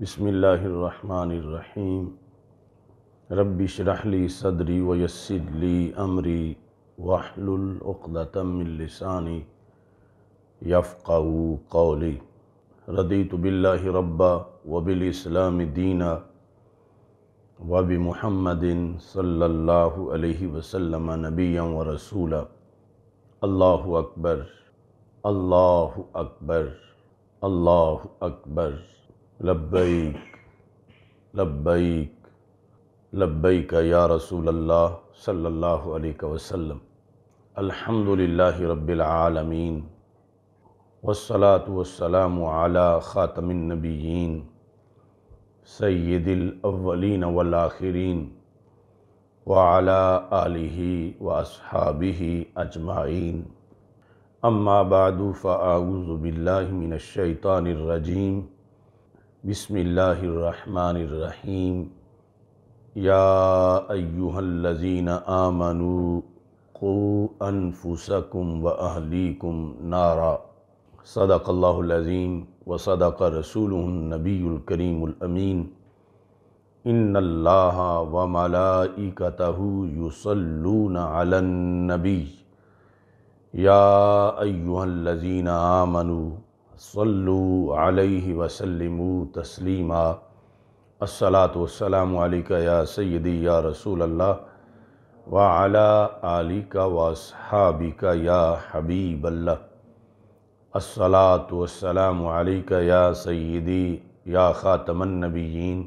बसमीम रब्बिश रहली सदरी वयसरली अमरी वाहलतमिलसानी यफ़ाऊ कौली रदी तबिल्ला रब्बा वबिलस्लाम दीना वबि महमदिन सल्ला वसलम नबिया व रसूला अल्लाह अकबर अल्लाह अकबर अल्लाह अकबर लब्बैक लब्बैक लब्बैक या रसूल अल्लाह सल्लल्लाहु अलैहि वसल्लम अल्हम्दुलिल्लाहि रब्बिल आलमीन वस्सलात वस्सलाम अला ख़ातमिन नबीन सैदिल अव्वलीन वल आखिरीन वाला आलिही वासहाबिही अजमाइन अम्मा बादू फ़ाऊज़बिल्लिमिनशैतानरजीम बसमीम या अयुहल्लिन आमनु को अनफुसकुम व अहलीकुम नारा सदाकल्लाज़ीम व सदाक रसूल नबीकरीमीन इन्नल्लाह व मलाइकतहु युसल्लून अलन्नबी या अयुहल्लिन आमनु सल्लु अलैहि वसल्लम तस्लीमा अस्सलात वसलाम या सैदी या रसूल अल्लाह व अला आली का वासहाबिका या हबीब अल्लाह अस्सलात वसलाम या सैदी या ख़ातमनबीन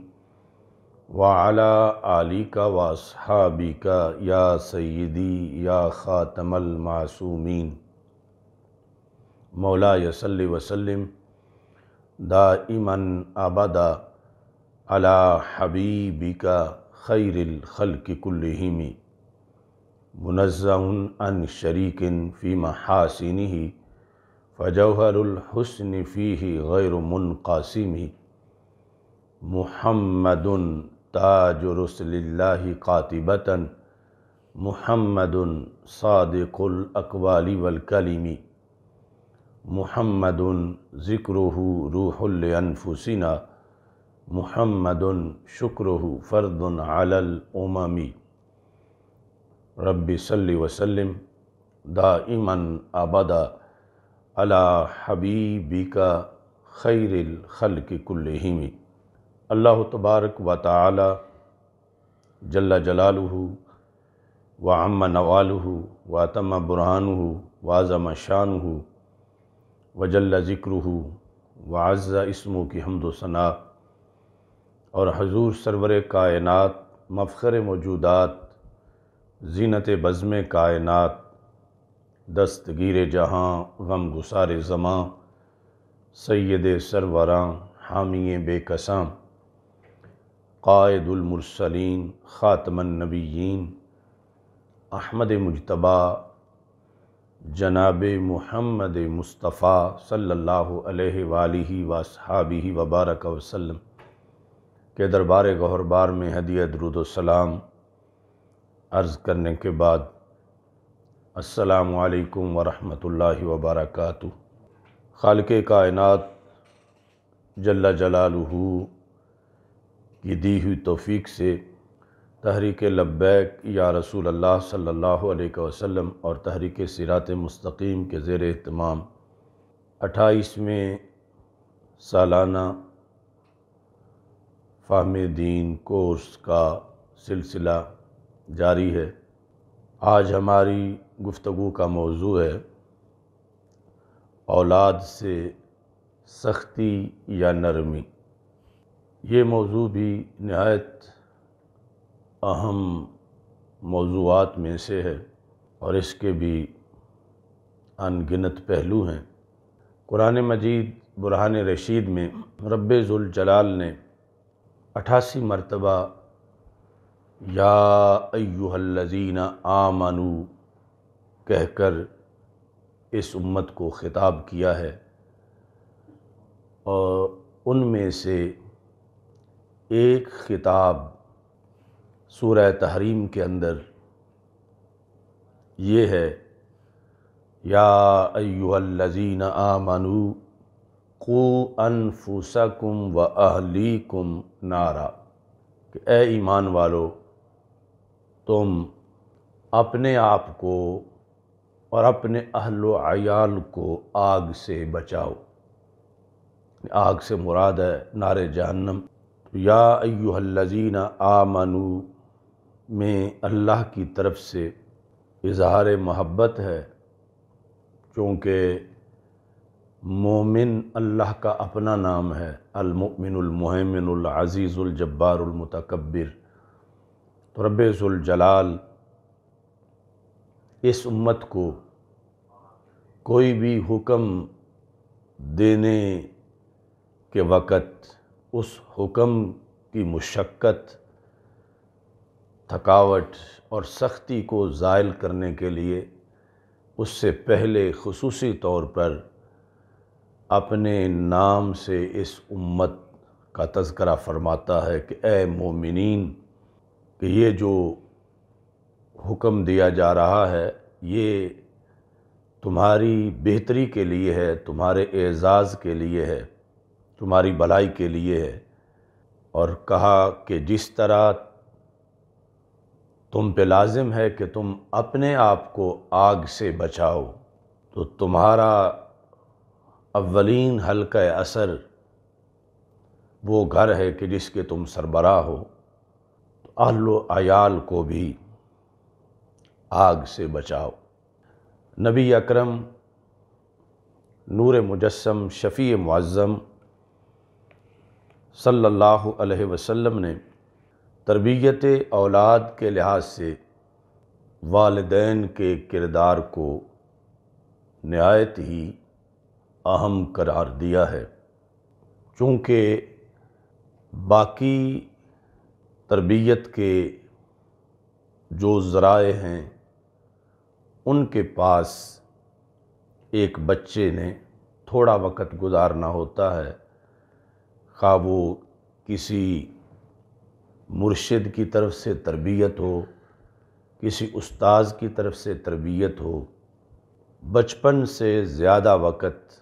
व अला आली का वासहाबिका या सैदी या ख़ातमल मासूमीन मौला यसल वसलम दाइमन आबदा अला हबीबिका खैरखलकुल्लिमी मुनज़न अन शरीकिन फ़ी महासिन ही फ़जहरहसन फ़ी गैर मुनकासिम ही महमद ताजरसल्ला कातिबता महमद सादकुल अकवाली वलकलिमी मोहम्मद ज़िक्रहु रूहलफुसिना मोहम्मद शुक्रहु फ़र्द अलमी रबी सल्ली वसलम दाइमन अबदा अला हबीबी का खैर खल के कुल्लहिमी अल्लाह तबारक व ताली जल्ला जलालहू व अम्मा नवालहू व तम बुरहानहू वाज़म शानहू वजल ज़िक्र वाज़ इसमों की हमद सना और हजूर सरवर कायनत मफ़र मौजूदात जीनत बज़म कायनत दस्तगीर जहाँ गम गुसार ज़मां सैद सरवरा हामी बेकसां कायदुलमरसलिन ख़ातमनबीन अहमद मुशतबा जनाब महमद मुस्तफ़ा सल्ला अलैहि वसहाबी वबारक वसलम के दरबार गहरबार में हदीत रुदोसलाम अर्ज़ करने के बाद असलकम वरहमल वबरक के कायनत जल्ला जलालहू की दी हुई तोफ़ी से तहरीक लब्बैक या रसूल अल्लाह सल्लल्लाहु अलैहि वसल्लम और तहरीक सिरात मस्तकीम के ज़ेर अहतमाम अट्ठाईसवें सालाना फ़ाहम दीन कोर्स का सिलसिला जारी है आज हमारी गुफ्तु का मौजू है औलाद से सख्ती या नरमी ये मौजू भी नहायत अहम मौजूद में से है और इसके भी अनगिनत पहलू हैं कुरान मजीद बुरहान रशीद में जलाल ने अठासी मरतबा या अयुहल्लजीना आमनु कहकर इस उम्मत को ख़िताब किया है और उनमें से एक ख़िताब सूरह तहरीम के अंदर ये है या अयुहल्लजीन आमनू को अनफुसकुम व अहलीकुम नारा कि ए ईमान वालो तुम अपने आप को और अपने अहल आयाल को आग से बचाओ आग से मुराद है नारे जहन्नम तो या अयुहल्लजीन आमनु में अल्लाह की तरफ से इजहार मोहब्बत है क्योंकि मोमिन अल्लाह का अपना नाम है अलमुमिनमहमिनज़ीज़ुलजब्बारमतकबिर तो रब्ज़ुलजलाल इस उम्मत को कोई भी हुक्म देने के वक़्त उस हुक्म की मशक्क़त थकावट और सख्ती को ज़ायल करने के लिए उससे पहले खसूस तौर पर अपने नाम से इस उम्मत का तस्करा फरमाता है कि ए मोमिन कि ये जो हुक्म दिया जा रहा है ये तुम्हारी बेहतरी के लिए है तुम्हारे एज़ाज़ के लिए है तुम्हारी भलाई के लिए है और कहा कि जिस तरह तुम पे लाजिम है कि तुम अपने आप को आग से बचाओ तो तुम्हारा अवलिन हल्का असर वो घर है कि जिसके तुम सरबरा हो तो आयाल को भी आग से बचाओ नबी अकरम नूर मुजस्म शफ़ी मुज़म सल्लल्लाहु अलैहि वसल्लम ने तरबियत औलाद के लिहाज से वालदेन के किरदार को नहायत ही अहम करार दिया है चूँकि बाकी तरबियत के जो ज़राए हैं उनके पास एक बच्चे ने थोड़ा वक़्त गुजारना होता है खा वो किसी मुर्शिद की तरफ से तरबियत हो किसी उस्ताद की तरफ से तरबियत हो बचपन से ज़्यादा वक़्त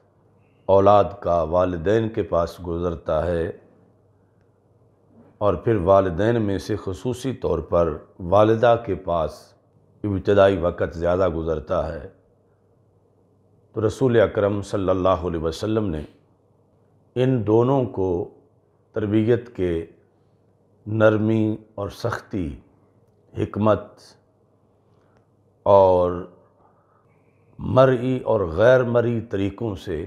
औलाद का वालदेन के पास गुज़रता है और फिर वालदेन में से खसूसी तौर पर वालदा के पास इब्तदाई वक़्त ज़्यादा गुज़रता है तो रसूल अकरम सल्लल्लाहु अलैहि वसल्लम ने इन दोनों को तरबियत के नरमी और सख्ती हमत और मरी और गैर मरी तरीक़ों से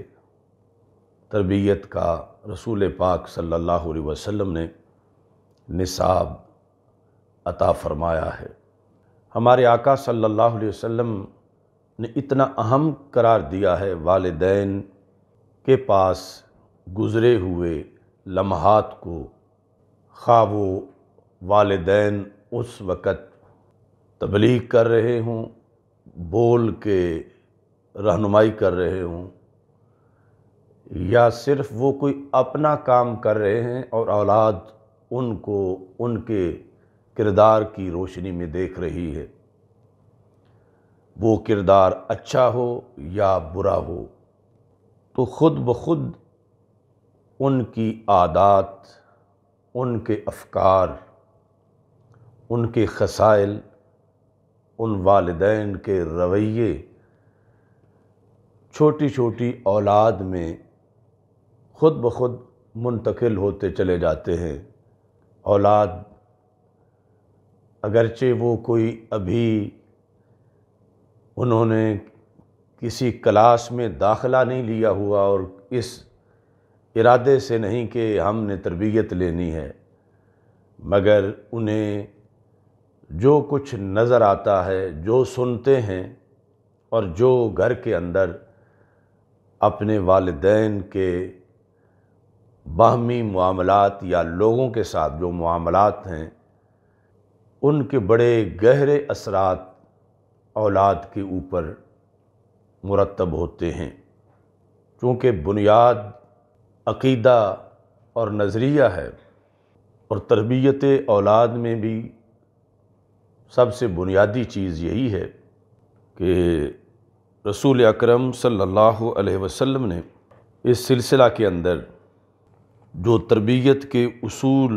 तरबियत का रसूल पाक सल्लल्लाहु अलैहि वसल्लम ने निसाब अता फ़रमाया है हमारे आका सल्लल्लाहु अलैहि वसल्लम ने इतना अहम करार दिया है वालदेन के पास गुज़रे हुए लम्हात को खा वो वालदेन उस वक़्त तबलीग कर रहे हों बोल के रहनुमाई कर रहे हों या सिर्फ वो कोई अपना काम कर रहे हैं और औलाद उनको उनके किरदार की रोशनी में देख रही है वो किरदार अच्छा हो या बुरा हो तो ख़ुद ब खुद उनकी आदात उनके अफकार उनके खसाइल उन वालदेन के रवैये छोटी छोटी औलाद में ख़ुद ब खुद मुंतकिल होते चले जाते हैं औलाद अगरचे वो कोई अभी उन्होंने किसी क्लास में दाखला नहीं लिया हुआ और इस इरादे से नहीं कि हमने तरबियत लेनी है मगर उन्हें जो कुछ नज़र आता है जो सुनते हैं और जो घर के अंदर अपने वालदेन के बाहमी मामलात या लोगों के साथ जो मामलात हैं उनके बड़े गहरे असरात औलाद के ऊपर मुरतब होते हैं चूँकि बुनियाद अक़ीदा और नज़रिया है और तरबियत औलाद में भी सबसे बुनियादी चीज़ यही है कि रसूल अकरम सल्लल्लाहु अलैहि वसल्लम ने इस सिलसिला के अंदर जो तरबियत के असूल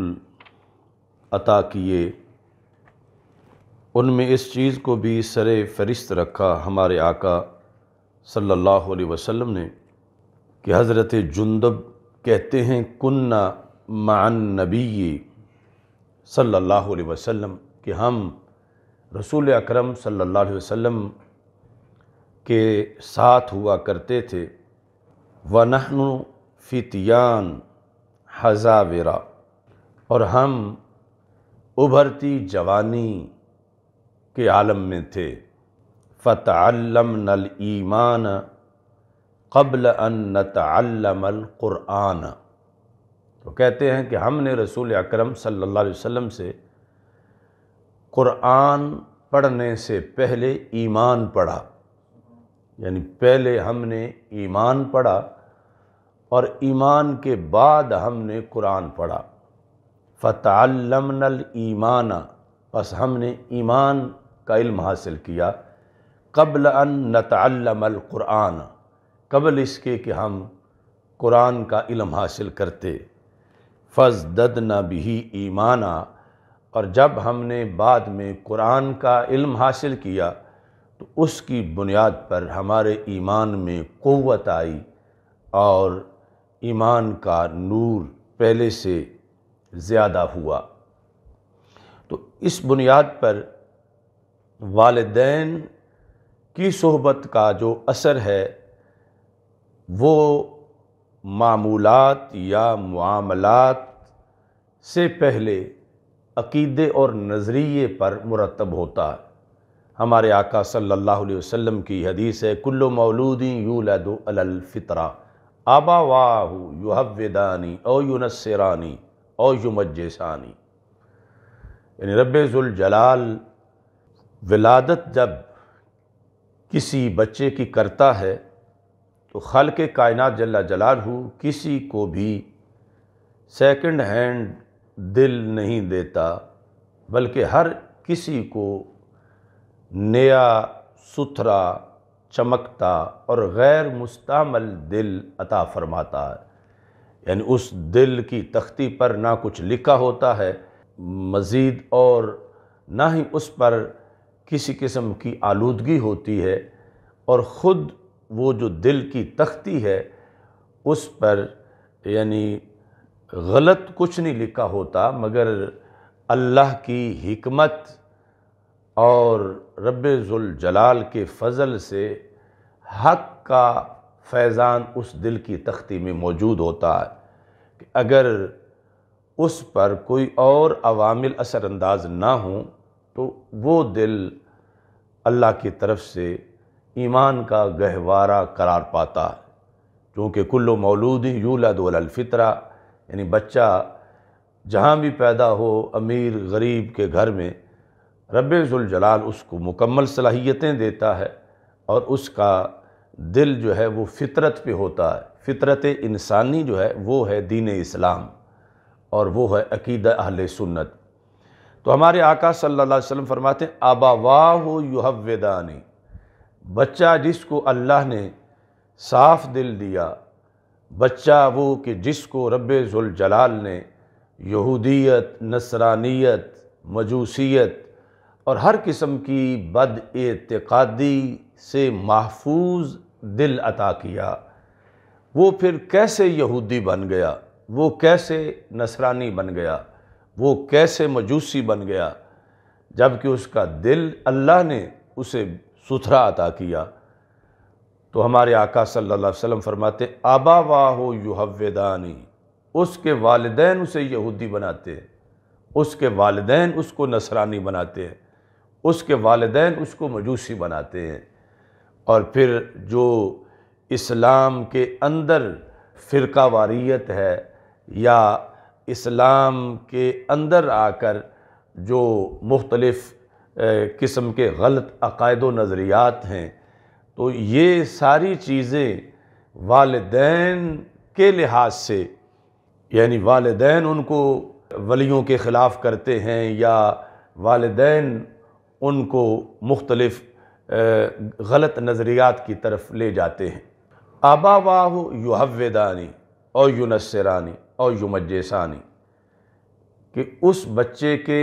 अता किए उनमें इस चीज़ को भी सर फहरिस्त रखा हमारे आका सल्लल्लाहु अलैहि वसल्लम ने कि हज़रत जुंदब कहते हैं कुन्ना मान नबी सल्लल्लाहु अलैहि वसल्लम कि हम रसूल अकरम सल्लल्लाहु अलैहि वसल्लम के साथ हुआ करते थे वनहनु फितियान हजावेरा और हम उभरती जवानी के आलम में थे फ़तम नल ईमान कबल अन तमक़ुरान तो कहते हैं कि हमने रसूल अक्रम सल्लल्लाहु अलैहि से क़ुरान पढ़ने से पहले ईमान पढ़ा यानी पहले हमने ईमान पढ़ा और ईमान के बाद हमने कुरान पढ़ा फ़तलमनल ईमाना बस हमने ईमान का इल्म हासिल किया कबल अन नतमल क़ुराना कबल इसके कि हम कुरान का इलम हासिल करते फ़ज दद न भी ईमाना और जब हमने बाद में कुरान का इलम हासिल किया तो उसकी बुनियाद पर हमारे ईमान में क़वत आई और ईमान का नूर पहले से ज़्यादा हुआ तो इस बुनियाद पर वालदेन की सोहबत का जो असर है वो मामूलत या मामलात से पहले अकीदे और नज़रिए पर मुरतब होता है हमारे आका सल्लल्लाहु अलैहि वसल्लम की हदीस है कुल्लो मौलूदी अलफ़रा आबा वाह युहवदानी ओ युनसरानी ओ युमजसानी यानी रबाल विलादत जब किसी बच्चे की करता है तो खल के कायनत जल्ला जलाल हूँ किसी को भी सेकंड हैंड दिल नहीं देता बल्कि हर किसी को नया सुथरा चमकता और गैर मुस्तमल दिल अता फरमाता है यानी उस दिल की तख्ती पर ना कुछ लिखा होता है मज़ीद और ना ही उस पर किसी किस्म की आलूदगी होती है और ख़ुद वो जो दिल की तख्ती है उस पर यानी गलत कुछ नहीं लिखा होता मगर अल्लाह की हमत और जलाल के फ़ज़ल से हक का फैज़ान उस दिल की तख्ती में मौजूद होता है कि अगर उस पर कोई और अवामिल असरानंदाज ना हों तो वो दिल अल्लाह की तरफ से ईमान का गहवारा करार पाता है क्योंकि कुल्लो मौलूद ही यूलादलफ़ितरा यानी बच्चा जहाँ भी पैदा हो अमीर गरीब के घर में रबाल उसको मुकम्मल सलाहियतें देता है और उसका दिल जो है वो फितरत पे होता है फितरत इंसानी जो है वो है दीन इस्लाम और वो है अकीद अहल सुन्नत तो हमारे आका सल्लल्लाहु अलैहि वसल्लम फरमाते आबा वाह हवेदानी बच्चा जिसको अल्लाह ने साफ़ दिल दिया बच्चा वो कि जिसको रब जलाल ने यहूदियत नसरानियत मजूसियत और हर किस्म की बद एतकादी से महफूज दिल अता किया वो फिर कैसे यहूदी बन गया वो कैसे नसरानी बन गया वो कैसे मजूसी बन गया जबकि उसका दिल अल्लाह ने उसे सुथरा अता किया तो हमारे आका सल्लल्लाहु अलैहि वसल्लम फरमाते आबा वाह युहवेदानी उसके वालदेन उसे यहूदी बनाते हैं उसके वालदेन उसको नसरानी बनाते हैं उसके वालदेन उसको मजूसी बनाते हैं और फिर जो इस्लाम के अंदर फ़िरका वारियत है या इस्लाम के अंदर आकर जो मुख्तलफ़ किस्म के गलत अकायद व नज़रियात हैं तो ये सारी चीज़ें वालदेन के लिहाज से यानी वालदैन उनको वलियों के ख़िलाफ़ करते हैं या वालदान उनको मुख्तलफ़ गलत नज़रियात की तरफ ले जाते हैं आबा वाह युहवेदानी और युनसरानी और युमजसानी कि उस बच्चे के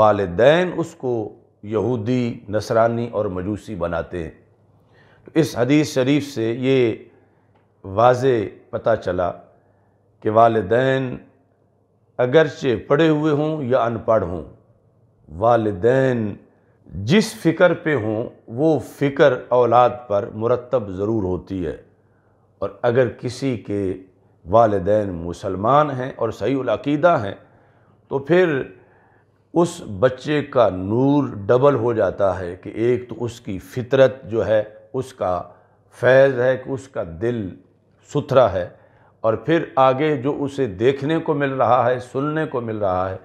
वालदान उसको यहूदी नसरानी और मजूसी बनाते हैं तो इस हदीस शरीफ से ये वाज पता चला कि वालदेन अगरचे पढ़े हुए हों या अनपढ़ हों वालदेन जिस फ़िक्र पे हों वो फ़िक्र औलाद पर मुरतब ज़रूर होती है और अगर किसी के वालदेन मुसलमान हैं और सही अकीदा हैं तो फिर उस बच्चे का नूर डबल हो जाता है कि एक तो उसकी फितरत जो है उसका फैज़ है कि उसका दिल सुथरा है और फिर आगे जो उसे देखने को मिल रहा है सुनने को मिल रहा है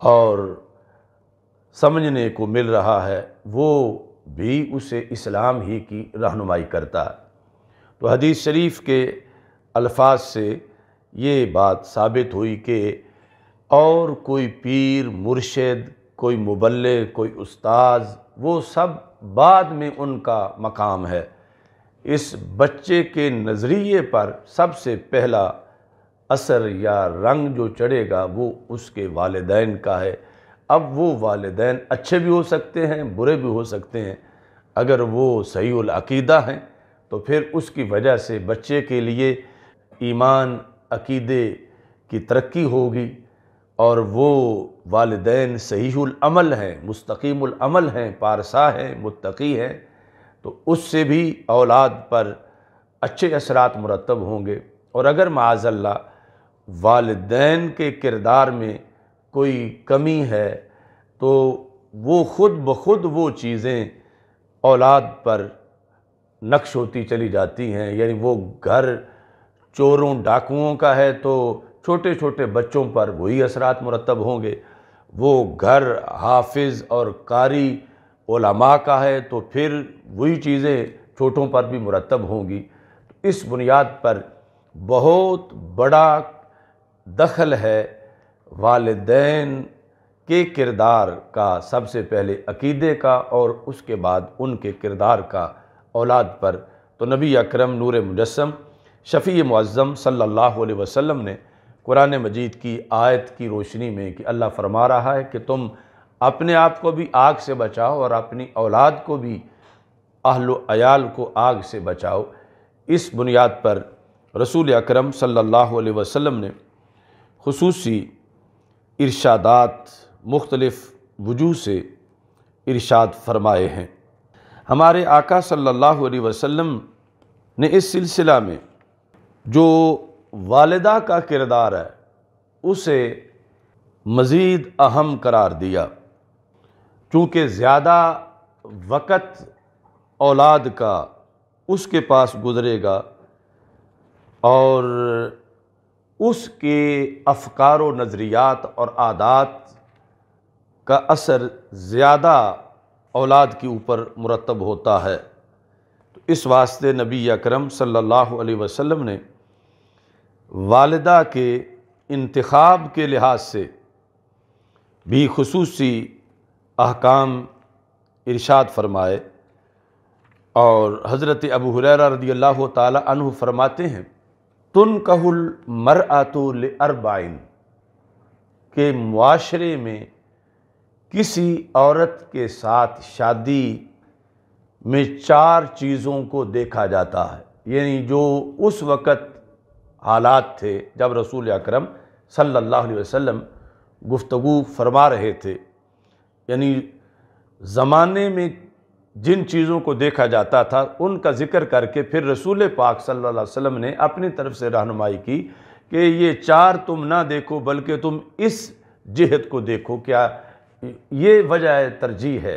और समझने को मिल रहा है वो भी उसे इस्लाम ही की रहनुमाई करता है तो हदीस शरीफ के अल्फाज से ये बात साबित हुई कि और कोई पीर मुर्शद कोई मुबल कोई उस्ताद वो सब बाद में उनका मकाम है इस बच्चे के नज़रिए पर सबसे पहला असर या रंग जो चढ़ेगा वो उसके वालदेन का है अब वो वालदेन अच्छे भी हो सकते हैं बुरे भी हो सकते हैं अगर वो सहीदा अकीदा हैं तो फिर उसकी वजह से बच्चे के लिए ईमान अकीदे की तरक्की होगी और वो वालदेन सहीमल हैं मुस्तकीमल हैं पारसा हैं मुतकी हैं तो उससे भी औलाद पर अच्छे असरात मुरतब होंगे और अगर माजल्ला वालदेन के किरदार में कोई कमी है तो वो ख़ुद ब खुद वो चीज़ें औलाद पर नक्श होती चली जाती हैं यानी वो घर चोरों डाकुओं का है तो छोटे छोटे बच्चों पर वही असरात मुरतब होंगे वो घर हाफिज़ और कारी ओलामा का है तो फिर वही चीज़ें छोटों पर भी मुरतब होंगी तो इस बुनियाद पर बहुत बड़ा दखल है वालदेन के किरदार का सबसे पहले अकीदे का और उसके बाद उनके किरदार का औलाद पर तो नबी अकरम नूर मुजस्म शफ़ी मज़म सल्ला वसम ने कुरान मजीद की आयत की रोशनी में कि अल्लाह फरमा रहा है कि तुम अपने आप को भी आग से बचाओ और अपनी औलाद को भी अहल अयाल को आग से बचाओ इस बुनियाद पर रसूल अकरम सल्लल्लाहु अलैहि वसल्लम ने खसूसी इरशादात मुख्तलफ़ वजू से इरशाद फरमाए हैं हमारे आका सल्लल्लाहु अलैहि वसल्लम ने इस सिलसिला में जो वालदा का किरदार है उसे मज़ीद अहम करार दिया चूँकि ज़्यादा वक़्त औलाद का उसके पास गुज़रेगा और उसके अफकार व नज़रियात और आदात का असर ज़्यादा औलाद के ऊपर मुरतब होता है तो इस वास्ते नबी अकरम सल्लल्लाहु अलैहि वसल्लम ने वालदा के इंतखब के लिहाज से भी खसूस अहकाम इरशाद फरमाए और हज़रत अबू हुर रदी अल्लाह तु फरमाते हैं तुन कहुल मर आतुल अरबाइन के माशरे में किसी औरत के साथ शादी में चार चीज़ों को देखा जाता है यानी जो उस वक़्त हालात थे जब रसूल अक्रम सल्लल्लाहु अलैहि गुफ्तगु फरमा रहे थे यानी ज़माने में जिन चीज़ों को देखा जाता था उनका ज़िक्र करके फिर रसूल पाक सल्ला वम ने अपनी तरफ से रहनुमाई की कि ये चार तुम ना देखो बल्कि तुम इस जहत को देखो क्या ये वजह तरजीह है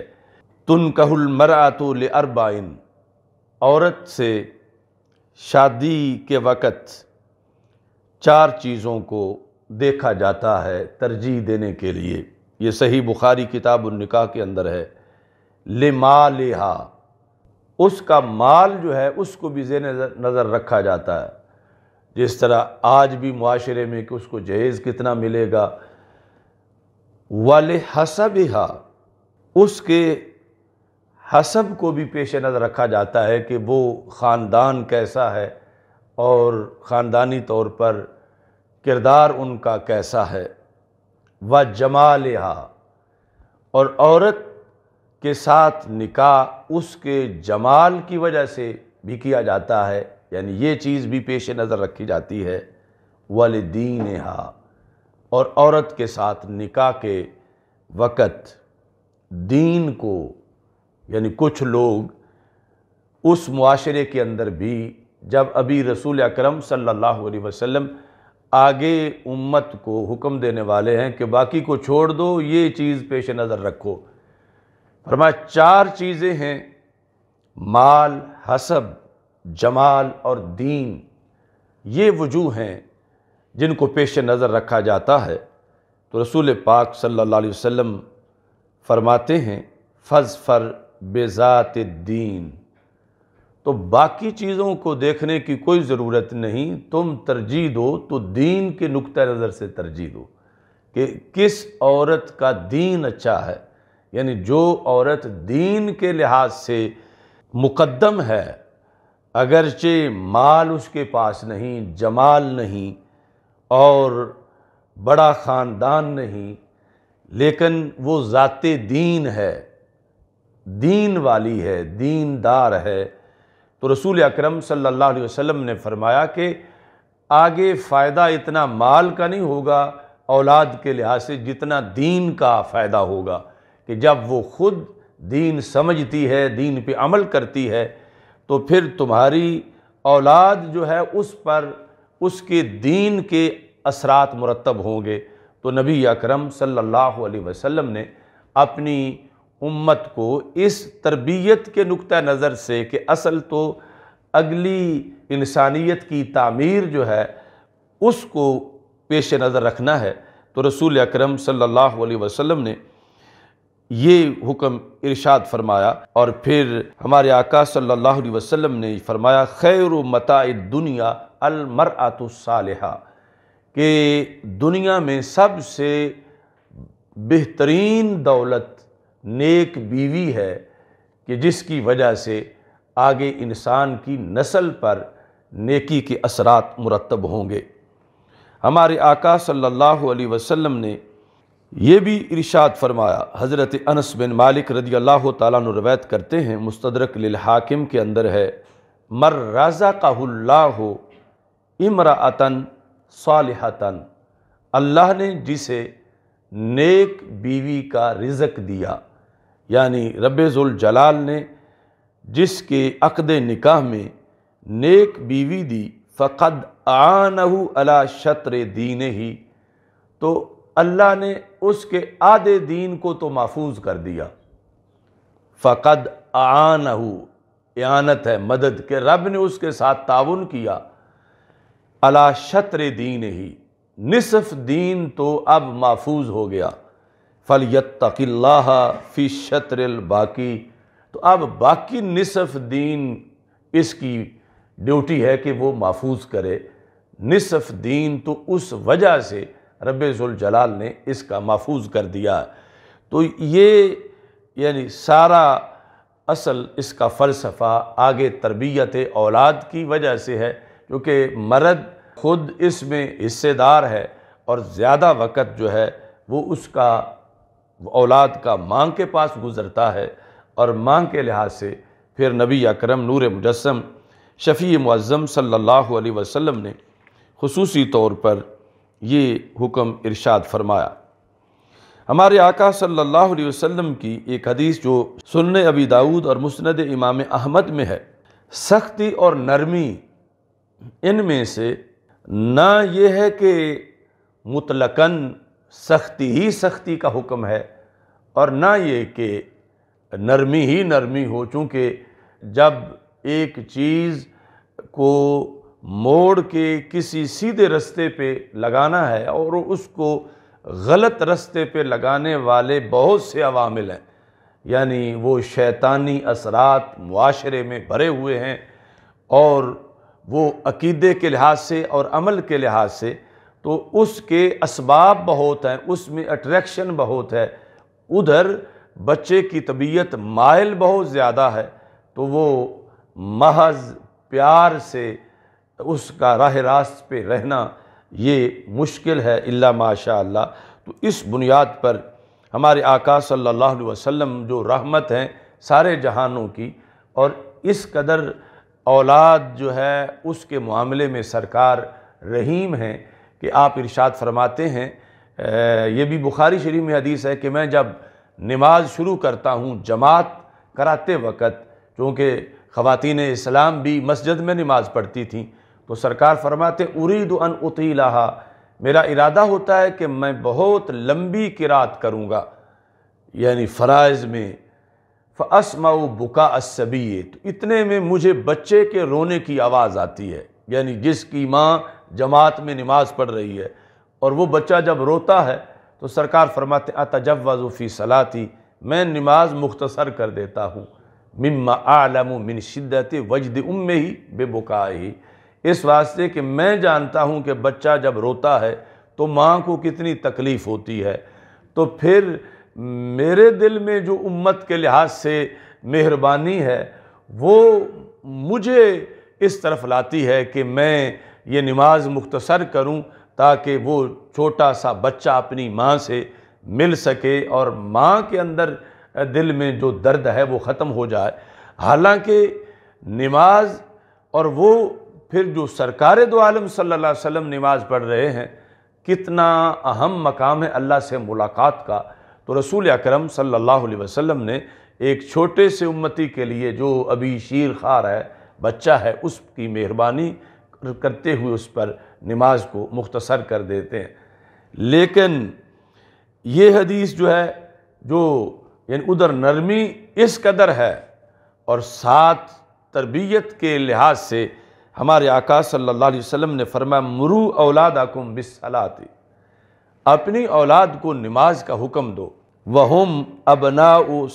तुन कहुल मरातुल अरबाइन औरत से शादी के वक़्त चार चीज़ों को देखा जाता है तरजीह देने के लिए ये सही बुखारी किताब निकाह के अंदर है ले माल उसका माल जो है उसको भी जेन नज़र रखा जाता है जिस तरह आज भी माशरे में कि उसको जहेज़ कितना मिलेगा वाले हसब हा उसके हसब को भी पेश नज़र रखा जाता है कि वो ख़ानदान कैसा है और ख़ानदानी तौर पर किरदार उनका कैसा है व लिहा और औरत के साथ निकाह उसके जमाल की वजह से भी किया जाता है यानी ये चीज़ भी पेश नज़र रखी जाती है दीन हा और औरत के साथ निकाह के वक़्त दीन को यानी कुछ लोग उस मुआशरे के अंदर भी जब अभी रसूल अकरम सल्लल्लाहु अलैहि वसल्लम आगे उम्मत को हुक्म देने वाले हैं कि बाकी को छोड़ दो ये चीज़ पेश नज़र रखो फरमा चार चीज़ें हैं माल हसब जमाल और दीन ये वजूह हैं जिनको पेश नज़र रखा जाता है तो रसूल पाक सल्लल्लाहु अलैहि वसल्लम फरमाते हैं फर बेज़ात दीन तो बाकी चीज़ों को देखने की कोई ज़रूरत नहीं तुम तरजीह दो तो दीन के नुक़ नज़र से तरजीह दो कि किस औरत का दीन अच्छा है यानी जो औरत दीन के लिहाज से मुकदम है अगरचे माल उसके पास नहीं जमाल नहीं और बड़ा ख़ानदान नहीं लेकिन वो ज़ात दीन है दीन वाली है दीनदार है तो रसूल अकरम सल्लल्लाहु अलैहि वसल्लम ने फरमाया कि आगे फ़ायदा इतना माल का नहीं होगा औलाद के लिहाज से जितना दीन का फ़ायदा होगा कि जब वो ख़ुद दीन समझती है दीन पे अमल करती है तो फिर तुम्हारी औलाद जो है उस पर उसके दीन के असरात मुरतब होंगे तो नबी अकरम सल्लल्लाहु अलैहि वसल्लम ने अपनी उम्मत को इस तरबियत के नुक़ नज़र से कि असल तो अगली इंसानियत की तमीर जो है उसको पेश नज़र रखना है तो रसूल अक्रम सम ने ये हुक्म इरशाद फरमाया और फिर हमारे आका सल्लल्लाहु वसम ने फरमाया खैर मता दुनिया अलमर आतुसाल कि दुनिया में सबसे बेहतरीन दौलत नेक बीवी है कि जिसकी वजह से आगे इंसान की नस्ल पर नेकी के असरात मुरतब होंगे हमारे आका सल्लल्लाहु अलैहि वसल्लम ने यह भी इरशाद फरमाया हज़रत अनस बिन मालिक रदी अल्लाह रवैत करते हैं मुस्तरक हाकिम के अंदर है मर राजा काहुल्ला हो इमरातन सालहतन अल्लाह ने जिसे नेक बीवी का रिजक दिया यानी जलाल ने जिसके अकद निकाह में नेक बीवी दी फ़क़द आनहू अला शत्र दीन ही तो अल्लाह ने उसके आधे दीन को तो महफूज कर दिया फ़क़द आनहू यानत है मदद के रब ने उसके साथ ताउन किया अला शत्र दीन ही निसफ दीन तो अब महफूज हो गया फ़लयतल्ला फ़ी शतरल बाकी तो अब बाकी नसफ़ दीन इसकी ड्यूटी है कि वो महफूज करे नसफ़ दीन तो उस वजह से रबाल ने इसका महफूज कर दिया तो ये यानी सारा असल इसका फ़लसफ़ा आगे तरबियत औलाद की वजह से है क्योंकि मर्द ख़ुद इसमें हिस्सेदार है और ज़्यादा वक़्त जो है वो उसका औलाद का माँ के पास गुज़रता है और माँ के लिहाज से फिर नबी अकरम नूर मुजस्म शफ़ी मज़म सल्ला वसम ने खसूसी तौर पर ये हुक्म इरशाद फरमाया हमारे आका सल्ला वसम की एक हदीस जो सुन अबी दाऊद और मुस्ंद इमाम अहमद में है सख्ती और नरमी इनमें से ना ये है कि मुतलकन सख्ती ही सख्ती का हुक्म है और ना ये कि नरमी ही नरमी हो चूँकि जब एक चीज़ को मोड़ के किसी सीधे रास्ते पे लगाना है और उसको गलत रास्ते पे लगाने वाले बहुत से अवामिल हैं यानी वो शैतानी असरात माशरे में भरे हुए हैं और वो अकीदे के लिहाज से और अमल के लिहाज से तो उसके इसबाब बहुत हैं उसमें अट्रैक्शन बहुत है उधर बच्चे की तबीयत माइल बहुत ज़्यादा है तो वो महज प्यार से उसका राह रास्त पे रहना ये मुश्किल है इल्ला माशा अल्लाह तो इस बुनियाद पर हमारे आका सल्लल्लाहु अलैहि वसल्लम जो रहमत हैं सारे जहानों की और इस कदर औलाद जो है उसके मामले में सरकार रहीम हैं कि आप इरशाद फरमाते हैं ये भी बुखारी शरीफ में हदीस है कि मैं जब नमाज शुरू करता हूँ जमात कराते वक़्त चूँकि ख़वातीन इस्लाम भी मस्जिद में नमाज पढ़ती थी तो सरकार फरमाते उरीद अन उतीला मेरा इरादा होता है कि मैं बहुत लंबी किरात करूँगा यानी फ़राइज़ में फ़समाऊ बुका असबी तो इतने में मुझे बच्चे के रोने की आवाज़ आती है यानी जिसकी माँ जमात में नमाज पढ़ रही है और वो बच्चा जब रोता है तो सरकार फरमाते अतजब वज़ूफ़ी सलाती मैं नमाज मुख्तसर कर देता हूँ मिम्मा आलम मिन शिद्दत वजद उम ही बेबुका ही इस वास्ते कि मैं जानता हूँ कि बच्चा जब रोता है तो माँ को कितनी तकलीफ़ होती है तो फिर मेरे दिल में जो उम्मत के लिहाज से मेहरबानी है वो मुझे इस तरफ लाती है कि मैं ये नमाज मुख्तसर करूँ ताकि वो छोटा सा बच्चा अपनी माँ से मिल सके और माँ के अंदर दिल में जो दर्द है वो ख़त्म हो जाए हालांकि नमाज और वो फिर जो सरकार दो आलम सल्ला अलैहि नमाज पढ़ रहे हैं कितना अहम मकाम है अल्लाह से मुलाकात का तो रसूल अक्रम सल्ला अलैहि ने एक छोटे से उम्मती के लिए जो अभी शीर खार है बच्चा है उसकी मेहरबानी करते हुए उस पर नमाज को मुख्तसर कर देते हैं लेकिन ये हदीस जो है जो यानी उधर नरमी इस कदर है और साथ तरबियत के लिहाज से हमारे आकाश सल्लल्लाहु अलैहि वसल्लम ने फरमाया मरु औलाद आकुम बिसलाती अपनी औलाद को नमाज का हुक्म दो वहम अबना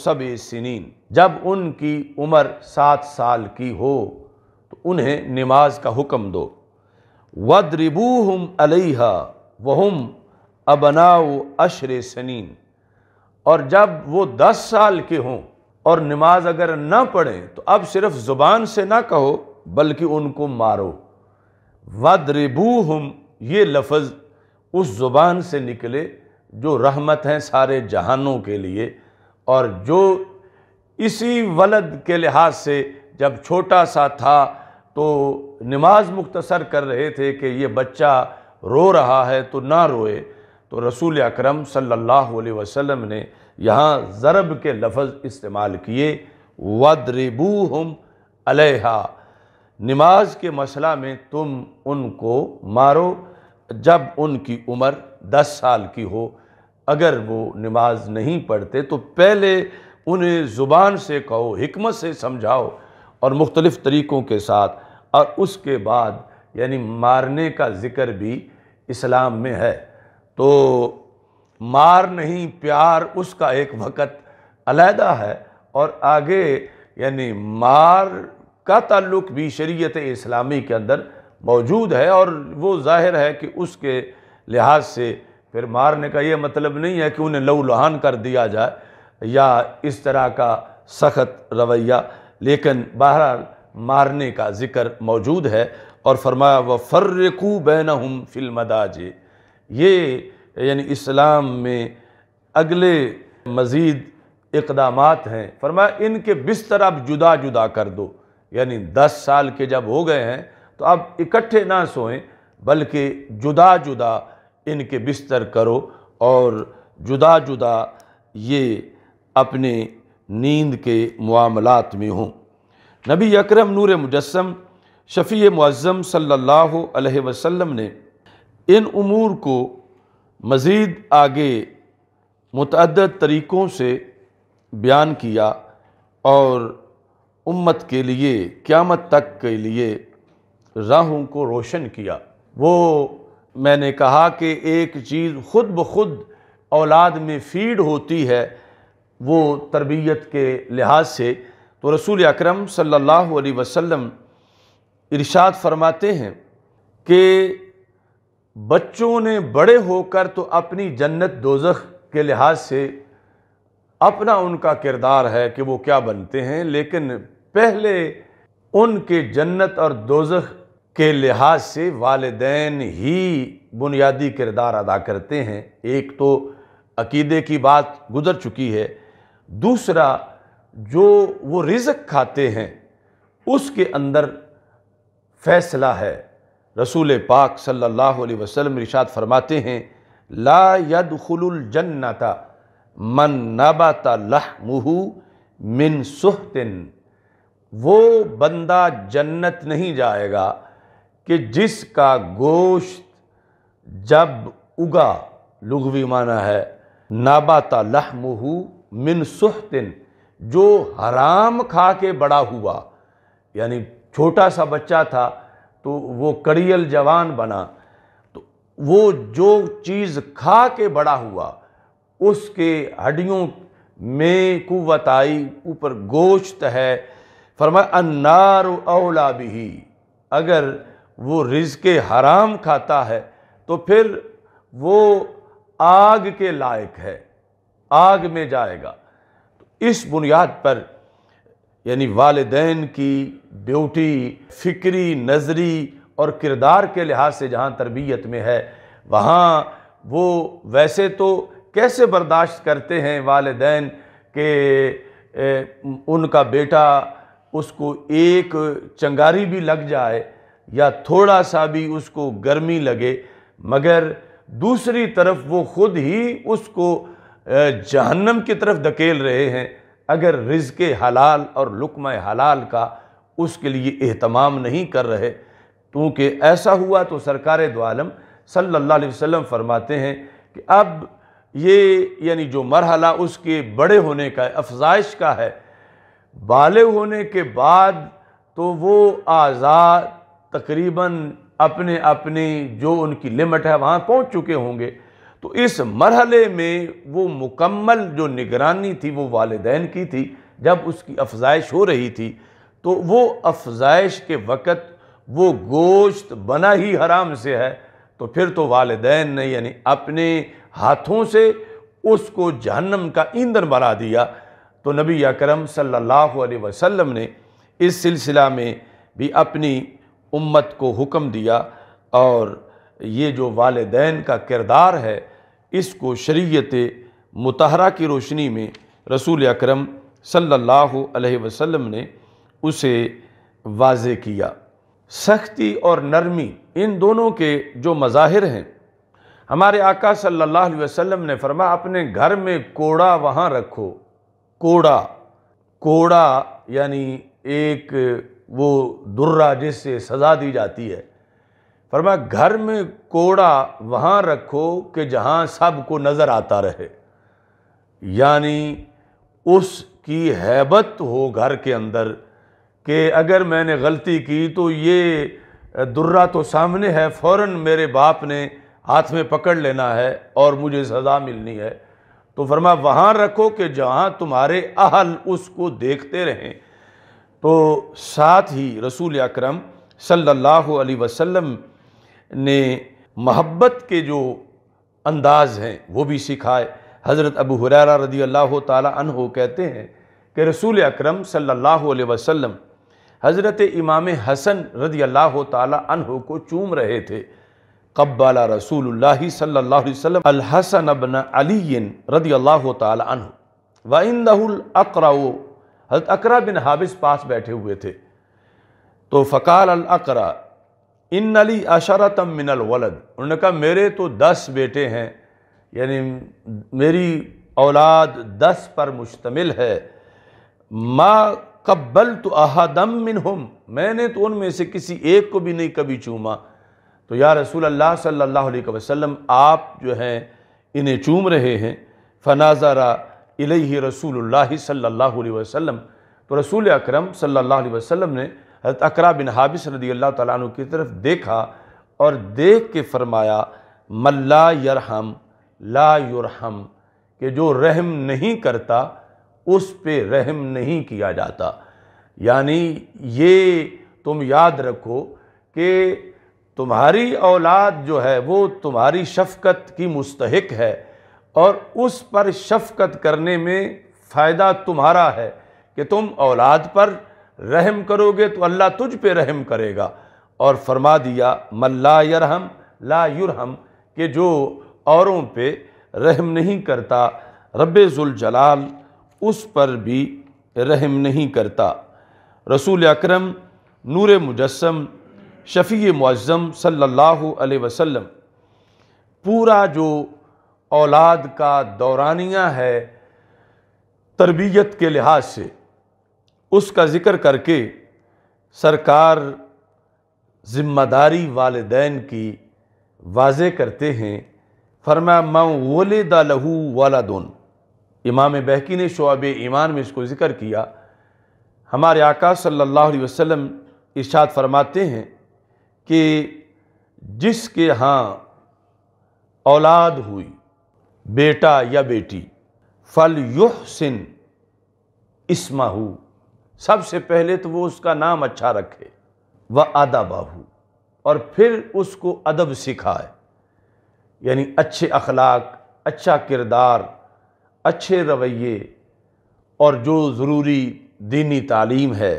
सब सिनीन जब उनकी उम्र सात साल की हो उन्हें नमाज का हुक्म दो वद्रिबू हम अलहा वहम अबनाओ अशर सनीन और जब वो दस साल के हों और नमाज अगर ना पढ़ें तो अब सिर्फ ज़ुबान से ना कहो बल्कि उनको मारो वद्रिबू हम ये लफ्ज़ उस ज़ुबान से निकले जो रहमत हैं सारे जहानों के लिए और जो इसी वलद के लिहाज से जब छोटा सा था तो नमाज मुख्तसर कर रहे थे कि ये बच्चा रो रहा है तो ना रोए तो रसूल अकरम सल्लल्लाहु अलैहि वसल्लम ने यहाँ ज़रब के लफज इस्तेमाल किए वदरिबू हम अलहा नमाज के मसला में तुम उनको मारो जब उनकी उम्र दस साल की हो अगर वो नमाज नहीं पढ़ते तो पहले उन्हें ज़ुबान से कहो हमत से समझाओ और मुख्तलिफ़ तरीक़ों के साथ और उसके बाद यानी मारने का ज़िक्र भी इस्लाम में है तो मार नहीं प्यार उसका एक वक़्त अलहदा है और आगे यानी मार का ताल्लुक भी शरीयत इस्लामी के अंदर मौजूद है और वो ज़ाहिर है कि उसके लिहाज से फिर मारने का ये मतलब नहीं है कि उन्हें लहू लुहान कर दिया जाए या इस तरह का सख्त रवैया लेकिन बहरहाल मारने का ज़िक्र मौजूद है और फरमाया व फ़र्रकू बैन हम फिल्मदाजे ये यानी इस्लाम में अगले मज़ीद इकदाम हैं फरमाया इनके बिस्तर आप जुदा जुदा कर दो यानी दस साल के जब हो गए हैं तो आप इकट्ठे ना सोएं बल्कि जुदा जुदा इनके बिस्तर करो और जुदा जुदा ये अपने नींद के मामलत में हों नबी अक्रम नूर मुजस्म शफ़ी मज़म सल्ला वसम ने इन अमूर को मज़ीद आगे मतद तरीक़ों से बयान किया और उम्मत के लिए क़्यामत तक के लिए राहों को रोशन किया वो मैंने कहा कि एक चीज़ ख़ुद ब खुद औलाद में फीड होती है वो तरबियत के लिहाज से तो रसूल अकरम सल्लल्लाहु अलैहि वसल्लम इरशाद फरमाते हैं कि बच्चों ने बड़े होकर तो अपनी जन्नत दोजख के लिहाज से अपना उनका किरदार है कि वो क्या बनते हैं लेकिन पहले उनके जन्नत और दोजख के लिहाज से वालदेन ही बुनियादी किरदार अदा करते हैं एक तो अकीदे की बात गुजर चुकी है दूसरा जो वो रिज़क खाते हैं उसके अंदर फ़ैसला है रसूल पाक सल्लल्लाहु अलैहि वसल्लम इरशाद फरमाते हैं ला यदखुलुल जन्नता मन नबाता लहमुहु मिन सुहतिन वो बंदा जन्नत नहीं जाएगा कि जिसका गोश्त जब उगा लघवी माना है नाबाता लहमुहू मिन सुहतिन जो हराम खा के बड़ा हुआ यानी छोटा सा बच्चा था तो वो करियल जवान बना तो वो जो चीज़ खा के बड़ा हुआ उसके हड्डियों में कुत आई ऊपर गोश्त है फरमा अन्नार अवला भी अगर वो रिज के हराम खाता है तो फिर वो आग के लायक है आग में जाएगा तो इस बुनियाद पर यानी वालदेन की ड्यूटी फ़िक्री नजरी और किरदार के लिहाज से जहाँ तरबियत में है वहाँ वो वैसे तो कैसे बर्दाश्त करते हैं वालदेन के ए, उनका बेटा उसको एक चंगारी भी लग जाए या थोड़ा सा भी उसको गर्मी लगे मगर दूसरी तरफ वो ख़ुद ही उसको जहन्नम की तरफ धकेल रहे हैं अगर रिज के हलाल और लुकम हलाल का उसके लिए एहतमाम नहीं कर रहे क्योंकि ऐसा हुआ तो सरकार दोआलम सल्ला वसम फरमाते हैं कि अब ये यानी जो मरहला उसके बड़े होने का है अफजाइश का है बाले होने के बाद तो वो आज़ाद तकरीबन अपने अपने जो उनकी लिमिट है वहाँ पहुँच चुके होंगे तो इस मरहले में वो मुकम्मल जो निगरानी थी वो वालदेन की थी जब उसकी अफजाइश हो रही थी तो वो अफजाइश के वक़्त वो गोश्त बना ही हराम से है तो फिर तो वालदेन ने यानी अपने हाथों से उसको जहन्नम का ईंधन बना दिया तो नबी अकरम सल्लल्लाहु अलैहि वसल्लम ने इस सिलसिला में भी अपनी उम्मत को हुक्म दिया और ये जो वालदेन का किरदार है इसको शरीयत मतहरा की रोशनी में रसूल अकरम सल्लल्लाहु अलैहि वसल्लम ने उसे वाज किया सख्ती और नरमी इन दोनों के जो मज़ाहिर हैं हमारे आका सल्लल्लाहु अलैहि वसल्लम ने फरमा अपने घर में कोड़ा वहाँ रखो कोड़ा कोड़ा यानी एक वो दुर्रा जिससे सज़ा दी जाती है फरमा घर में कोड़ा वहाँ रखो कि जहाँ सबको नज़र आता रहे यानी उसकी हैबत हो घर के अंदर कि अगर मैंने गलती की तो ये दुर्रा तो सामने है फ़ौर मेरे बाप ने हाथ में पकड़ लेना है और मुझे सज़ा मिलनी है तो फरमा वहाँ रखो कि जहाँ तुम्हारे अहल उसको देखते रहें तो साथ ही रसूल अकरम सल्लल्लाहु अलैहि वसल्लम ने महब्बत के जो अंदाज हैं वो भी सिखाए हज़रत अबू हुरारा रदी अल्लाह तहो कहते हैं कि रसूल अकरम सल्लल्लाहु अलैहि वसल्लम हज़रत इमाम हसन रदी अल्लाह तहो को चूम रहे थे कब्बाला रसूल सल्ला वसम अलहसन अबन अली रदी अल्लाह तह वंदअरा हज़रत अकरा बिन हाबिस पास बैठे हुए थे तो फ़काल अल अकरा इन नली तम मिनल वलद उन्होंने कहा मेरे तो दस बेटे हैं यानी मेरी औलाद दस पर मुश्तमिल है माँ कब्बल तो अहदम मिन हम मैंने तो उनमें से किसी एक को भी नहीं कभी चूमा तो या रसूल अल्लाह सल्लल्लाहु अलैहि वसल्लम आप जो हैं इन्हें चूम रहे हैं फनाजरा इलही रसूल सल्लल्लाहु अलैहि वसल्लम तो रसूल अकरम सल्लल्लाहु अलैहि वसल्लम ने हजरत अकरा बिन हाबिस रदी अल्लाह तु की तरफ देखा और देख के फरमाया मल्ला यरहम ला यरहम कि जो रहम नहीं करता उस पे रहम नहीं किया जाता यानी ये तुम याद रखो कि तुम्हारी औलाद जो है वो तुम्हारी शफकत की मुस्तक है और उस पर शफकत करने में फ़ायदा तुम्हारा है कि तुम औलाद पर रहम करोगे तो अल्लाह तुझ पे रहम करेगा और फरमा दिया मल्ला यरहम ला युरहम के जो औरों पे रहम नहीं करता रब जलाल उस पर भी रहम नहीं करता रसूल अकरम नूर मुजस्म शफ़ी मुज़म सल्लल्लाहु अलैहि वसल्लम पूरा जो औलाद का दौरानिया है तरबियत के लिहाज से उसका ज़िक्र करके सरकार ज़िम्मेदारी वालदेन की वाज करते हैं फरमा मोल लहू वाला दोन इमाम बहकी ने शुब ईमान में इसको ज़िक्र किया हमारे आका सल्लल्लाहु अलैहि वसल्लम इशाद फरमाते हैं कि जिसके यहाँ औलाद हुई बेटा या बेटी फल युह सिन इसमा सबसे पहले तो वो उसका नाम अच्छा रखे व बाहू और फिर उसको अदब सिखाए यानी अच्छे अखलाक अच्छा किरदार अच्छे रवैये और जो ज़रूरी दीनी तालीम है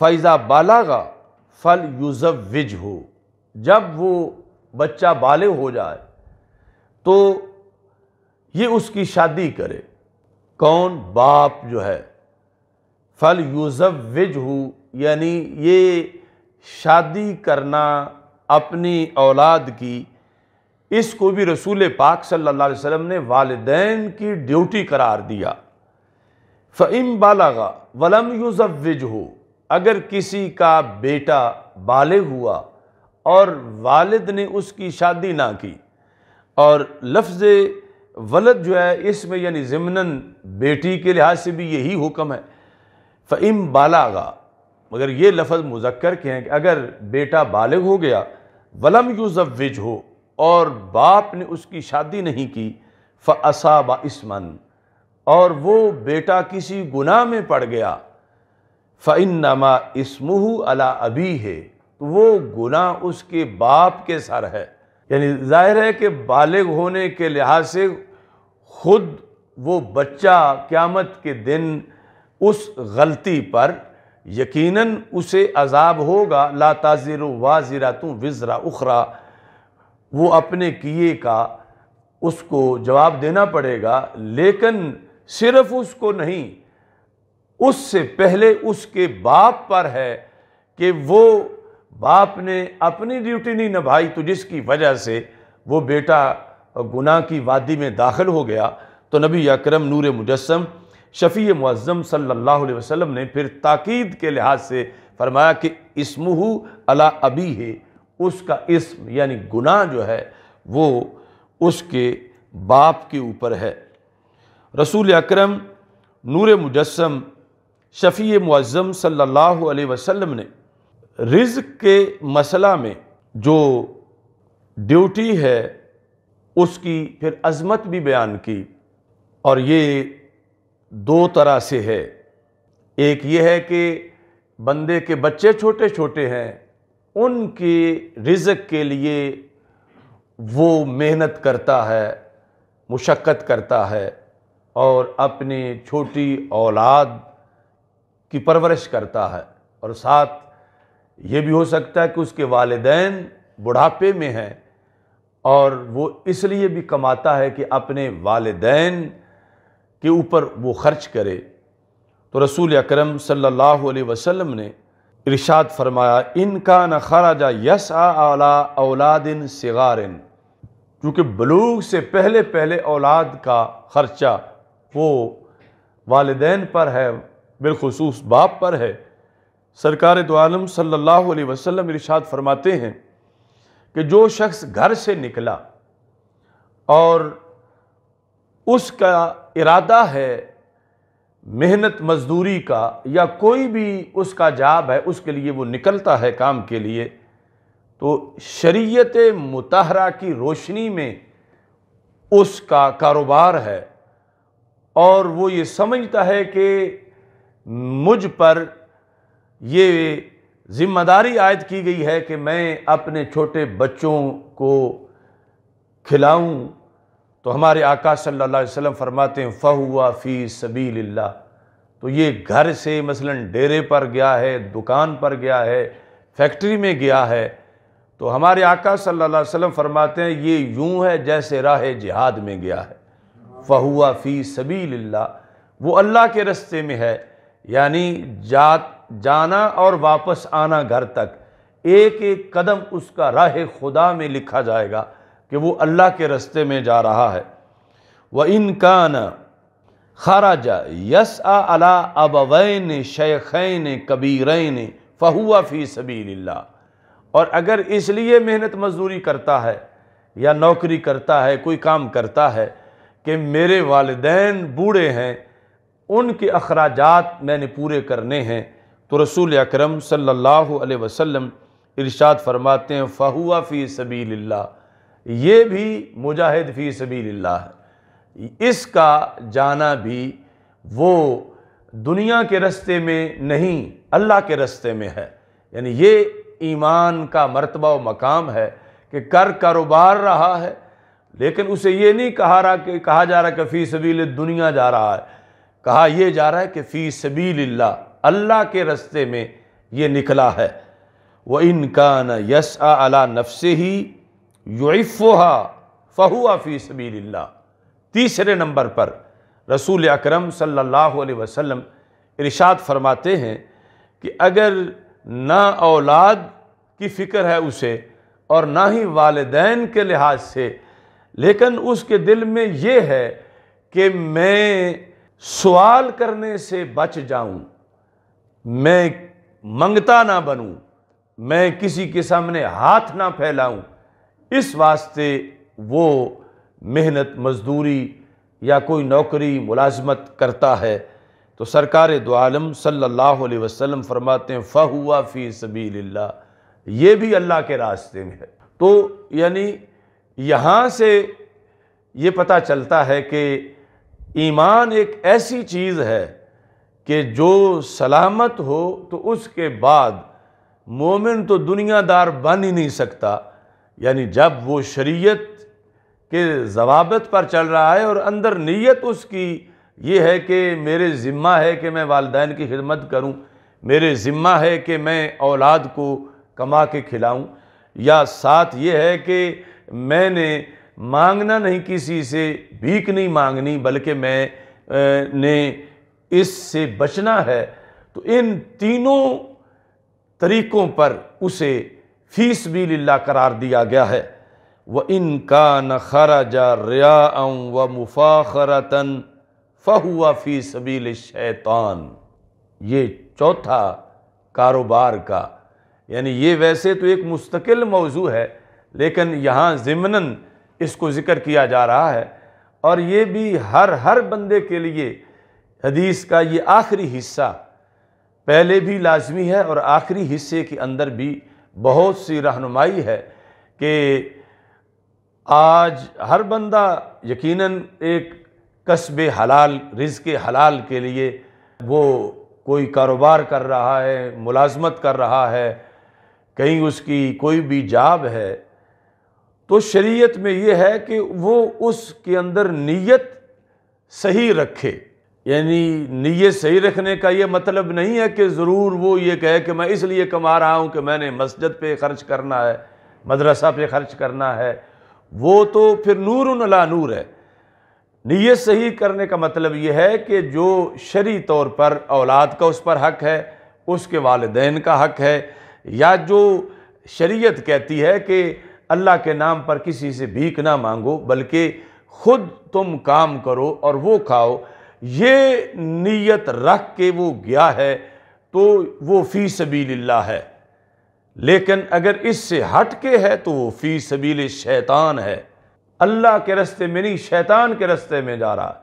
फ़ैज़ा बालागा फल यूज़ब विज हो जब वो बच्चा बाले हो जाए तो ये उसकी शादी करे कौन बाप जो है फल यूज़ विज हो यानी ये शादी करना अपनी औलाद की इसको भी रसूल पाक सल्लल्लाहु अलैहि वसल्लम ने वालदेन की ड्यूटी करार दिया फ़इम बालागा वलम यूज़ विज हो अगर किसी का बेटा बाले हुआ और वालिद ने उसकी शादी ना की और लफ्ज़ वलद जो है इसमें यानी ज़मनन बेटी के लिहाज से भी यही हुक्म है फ़म बालागा मगर ये लफ्ज़ मुजक्कर के हैं कि अगर बेटा बालग हो गया वलम यूज़विज हो और बाप ने उसकी शादी नहीं की फ़साबा इसमन और वो बेटा किसी गुनाह में पड़ गया फ़िन नमा इसमह अला अभी है तो वो गुनाह उसके बाप के सर है यानी जाहिर है कि बालग होने के लिहाज से खुद वो बच्चा क़्यामत के दिन उस गलती पर यकीनन उसे अजाब होगा ला ताज़िर वाजिरा तू विजरा उखरा वो अपने किए का उसको जवाब देना पड़ेगा लेकिन सिर्फ उसको नहीं उससे पहले उसके बाप पर है कि वो बाप ने अपनी ड्यूटी नहीं निभाई तो जिसकी वजह से वो बेटा गुनाह की वादी में दाखिल हो गया तो नबी अकरम नूर मुजस्म शफ़ी मुज़म सल्ला वसम ने फिर ताक़द के लिहाज से फरमाया कि इसमहू अला अबी है उसका इसम यानी गुनाह जो है वो उसके बाप के ऊपर है रसूल अकरम नूर मुजस्म शफ़ी मुज़म सल्ला वसम ने रज़ के मसला में जो ड्यूटी है उसकी फिर अज़मत भी बयान की और ये दो तरह से है एक ये है कि बंदे के बच्चे छोटे छोटे हैं उनके रिजक के लिए वो मेहनत करता है मुशक्क़त करता है और अपनी छोटी औलाद की परवरिश करता है और साथ ये भी हो सकता है कि उसके वालदेन बुढ़ापे में हैं और वो इसलिए भी कमाता है कि अपने वालदेन के ऊपर वो ख़र्च करे तो रसूल अकरम सल्लल्लाहु अलैहि वसल्लम ने इरशाद फरमाया इनका न खराजा यस आला औलादिन सिगारिन क्योंकि बलूग से पहले पहले औलाद का ख़र्चा वो वालदेन पर है बिलखसूस बाप पर है सरकार दो आलम सल्लल्लाहु अलैहि वसल्लम इरशाद फरमाते हैं कि जो शख्स घर से निकला और उसका इरादा है मेहनत मजदूरी का या कोई भी उसका जाब है उसके लिए वो निकलता है काम के लिए तो शरीयत मतहरा की रोशनी में उसका कारोबार है और वो ये समझता है कि मुझ पर ये ज़िम्मेदारी आयद की गई है कि मैं अपने छोटे बच्चों को खिलाऊं तो हमारे आका सल्लल्लाहु अलैहि वसल्लम फरमाते हैं फ़हुआ फ़ी सबील तो ये घर से मसलन डेरे पर गया है दुकान पर गया है फैक्ट्री में गया है तो हमारे आका सल्लल्लाहु अलैहि वसल्लम फरमाते हैं ये यूं है जैसे राह जिहाद में गया है फ़हुआ फ़ी सबील वो अल्लाह के रस्ते में है यानी जा जाना और वापस आना घर तक एक एक कदम उसका राह खुदा में लिखा जाएगा कि वो अल्लाह के रस्ते में जा रहा है व इनकान खराजा यस अला अबवैन शेखैन कबीरैन फ़हुआ फ़ी सबील्ला और अगर इसलिए मेहनत मजदूरी करता है या नौकरी करता है कोई काम करता है कि मेरे वालदेन बूढ़े हैं उनके अखराज मैंने पूरे करने हैं तो रसूल अक्रम सल्ला वसम इरशाद फरमाते हैं फ़हुआ फ़ी सभी ये भी मुजाहिद फ़ी सबील्ला है इसका जाना भी वो दुनिया के रस्ते में नहीं अल्लाह के रस्ते में है यानी ये ईमान का मरतबा व मकाम है कि कर कारोबार रहा है लेकिन उसे ये नहीं कहा रहा कि कहा जा रहा कि फ़ी सबील दुनिया जा रहा है कहा यह जा रहा है कि फ़ी सबील्ला अल्लाह के रस्ते में ये निकला है वह न यस अला नफसे ही युफ़ोहा फ़हुआ फ़ी सबील्ला तीसरे नंबर पर रसूल अकरम सल्लल्लाहु अलैहि वसल्लम इरशाद फरमाते हैं कि अगर ना औलाद की फ़िक्र है उसे और ना ही वालदेन के लिहाज से लेकिन उसके दिल में ये है कि मैं सवाल करने से बच जाऊं मैं मंगता ना बनूं मैं किसी के सामने हाथ ना फैलाऊं इस वास्ते वो मेहनत मजदूरी या कोई नौकरी मुलाजमत करता है तो सरकार दो आलम सल्लल्लाहु अलैहि वसल्लम फरमाते हैं फ़हुआ फ़ी सबील्ला ये भी अल्लाह के रास्ते में है तो यानी यहाँ से ये पता चलता है कि ईमान एक ऐसी चीज़ है कि जो सलामत हो तो उसके बाद मोमिन तो दुनियादार बन ही नहीं सकता यानी जब वो शरीयत के जवाबत पर चल रहा है और अंदर नीयत उसकी ये है कि मेरे ज़िम्मा है कि मैं वालदे की खिदमत करूँ मेरे ज़िम्मा है कि मैं औलाद को कमा के खिलाऊँ या साथ ये है कि मैंने मांगना नहीं किसी से भीख नहीं मांगनी बल्कि मैं ने इससे बचना है तो इन तीनों तरीक़ों पर उसे फीस भी ला करार दिया गया है व इनका न खराजा रिया व मुफाखरतन फ़हुआ फ़ीस बिल शैतान ये चौथा कारोबार का यानी ये वैसे तो एक मुस्तकिल मौजू है लेकिन यहाँ ज़मनन इसको ज़िक्र किया जा रहा है और ये भी हर हर बंदे के लिए हदीस का ये आखिरी हिस्सा पहले भी लाजमी है और आखिरी हिस्से के अंदर भी बहुत सी रहनुमाई है कि आज हर बंदा यकीनन एक कस्ब हलाल रिज़ के हलाल के लिए वो कोई कारोबार कर रहा है मुलाजमत कर रहा है कहीं उसकी कोई भी जाब है तो शरीयत में ये है कि वो उसके अंदर नीयत सही रखे यानी नीयत सही रखने का ये मतलब नहीं है कि ज़रूर वो ये कहे कि मैं इसलिए कमा रहा हूँ कि मैंने मस्जिद पे खर्च करना है मदरसा पे खर्च करना है वो तो फिर नूर नला नूर है नीयत सही करने का मतलब ये है कि जो शरी तौर पर औलाद का उस पर हक है उसके वालदेन का हक है या जो शरीयत कहती है कि अल्लाह के नाम पर किसी से भीख ना मांगो बल्कि ख़ुद तुम काम करो और वो खाओ ये नीयत रख के वो गया है तो वो फ़ी सबील है लेकिन अगर इससे हट के है तो वो फ़ी सबील शैतान है अल्लाह के रस्ते में नहीं शैतान के रस्ते में जा रहा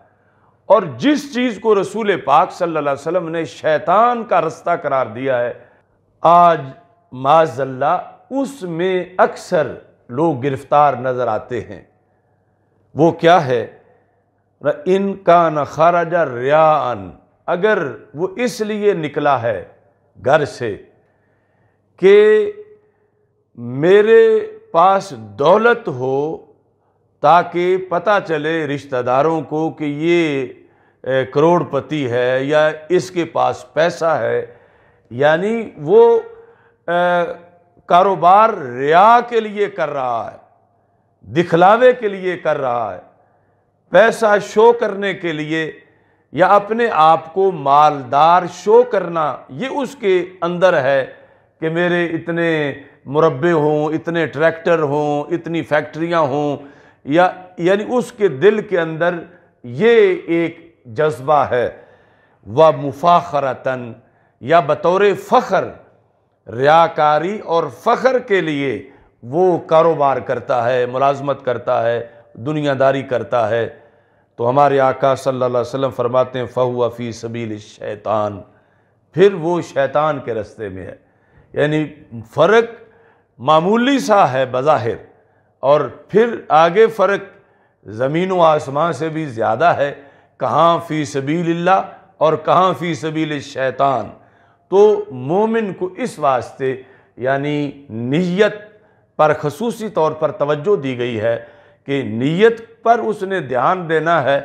और जिस चीज़ को रसूल पाक सल्लल्लाहु अलैहि वसल्लम ने शैतान का रास्ता करार दिया है आज माजल्ला उसमें अक्सर लोग गिरफ्तार नज़र आते हैं वो क्या है इन का न खाराजा रिया अगर वो इसलिए निकला है घर से कि मेरे पास दौलत हो ताकि पता चले रिश्तेदारों को कि ये करोड़पति है या इसके पास पैसा है यानी वो कारोबार रिया के लिए कर रहा है दिखलावे के लिए कर रहा है पैसा शो करने के लिए या अपने आप को मालदार शो करना ये उसके अंदर है कि मेरे इतने मुरबे हों इतने ट्रैक्टर हों इतनी फैक्ट्रियां हों या यानी उसके दिल के अंदर ये एक जज्बा है व मुफाखरतन या बतौर फ़खर रियाकारी और फ़खर के लिए वो कारोबार करता है मुलाजमत करता है दुनियादारी करता है तो हमारे आका सल्लल्लाहु अलैहि वसल्लम फरमाते हैं फ़हुआ फ़ी सबील शैतान फिर वो शैतान के रस्ते में है यानी फ़र्क मामूली सा है बज़ाहिर और फिर आगे फ़र्क ज़मीन व आसमां से भी ज़्यादा है कहाँ फ़ी सबील और कहाँ फ़ी सबील शैतान तो मोमिन को इस वास्ते यानी नियत पर खसूसी तौर पर तवज्जो दी गई है कि नीयत पर उसने ध्यान देना है